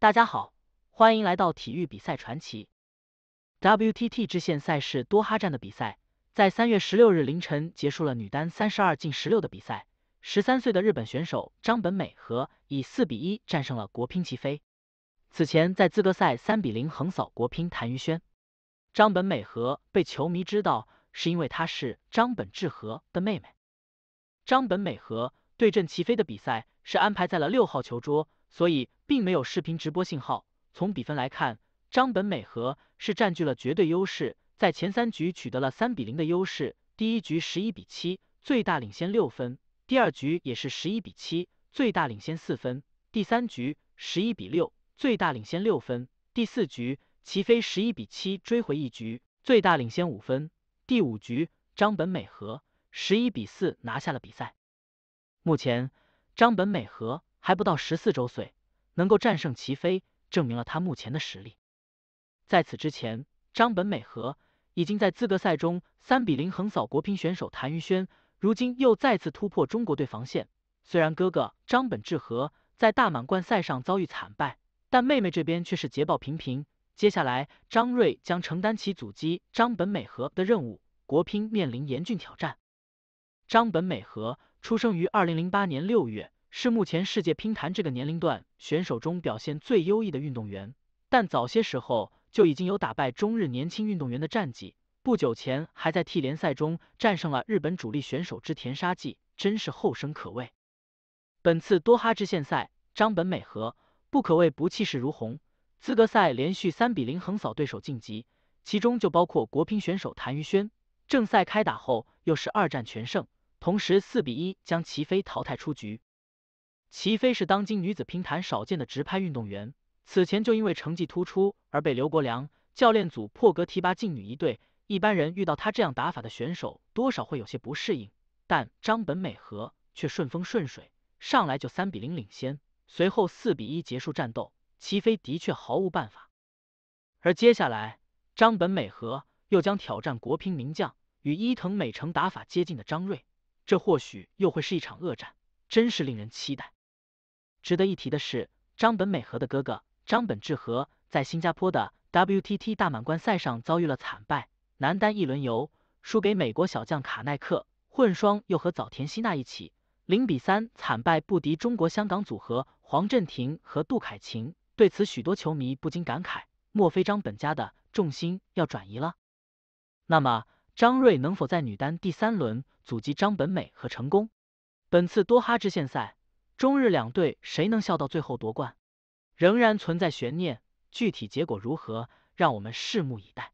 大家好，欢迎来到体育比赛传奇。WTT 支线赛事多哈站的比赛在三月十六日凌晨结束了女单三十二进十六的比赛。十三岁的日本选手张本美和以四比一战胜了国乒齐飞。此前在资格赛三比零横扫国乒谭于轩。张本美和被球迷知道是因为她是张本智和的妹妹。张本美和对阵齐飞的比赛是安排在了六号球桌。所以并没有视频直播信号。从比分来看，张本美和是占据了绝对优势，在前三局取得了三比零的优势。第一局十一比七，最大领先六分；第二局也是十一比七，最大领先四分；第三局十一比六，最大领先六分；第四局齐飞十一比七追回一局，最大领先五分；第五局张本美和十一比四拿下了比赛。目前，张本美和。还不到十四周岁，能够战胜齐飞，证明了他目前的实力。在此之前，张本美和已经在资格赛中三比零横扫国乒选手谭于轩，如今又再次突破中国队防线。虽然哥哥张本智和在大满贯赛上遭遇惨败，但妹妹这边却是捷报频频。接下来，张瑞将承担起阻击张本美和的任务，国乒面临严峻挑战。张本美和出生于二零零八年六月。是目前世界乒坛这个年龄段选手中表现最优异的运动员，但早些时候就已经有打败中日年轻运动员的战绩。不久前还在 T 联赛中战胜了日本主力选手之田沙纪，真是后生可畏。本次多哈支线赛，张本美和不可谓不气势如虹，资格赛连续三比零横扫对手晋级，其中就包括国乒选手谭于轩。正赛开打后又是二战全胜，同时四比一将齐飞淘汰出局。齐飞是当今女子乒坛少见的直拍运动员，此前就因为成绩突出而被刘国梁教练组破格提拔进女一队。一般人遇到她这样打法的选手，多少会有些不适应，但张本美和却顺风顺水，上来就三比零领先，随后四比一结束战斗。齐飞的确毫无办法。而接下来，张本美和又将挑战国乒名将，与伊藤美诚打法接近的张瑞，这或许又会是一场恶战，真是令人期待。值得一提的是，张本美和的哥哥张本智和在新加坡的 WTT 大满贯赛上遭遇了惨败，男单一轮游，输给美国小将卡耐克；混双又和早田希娜一起0比3惨败不敌中国香港组合黄镇廷和杜凯琴。对此，许多球迷不禁感慨：莫非张本家的重心要转移了？那么，张瑞能否在女单第三轮阻击张本美和成功？本次多哈支线赛。中日两队谁能笑到最后夺冠，仍然存在悬念，具体结果如何，让我们拭目以待。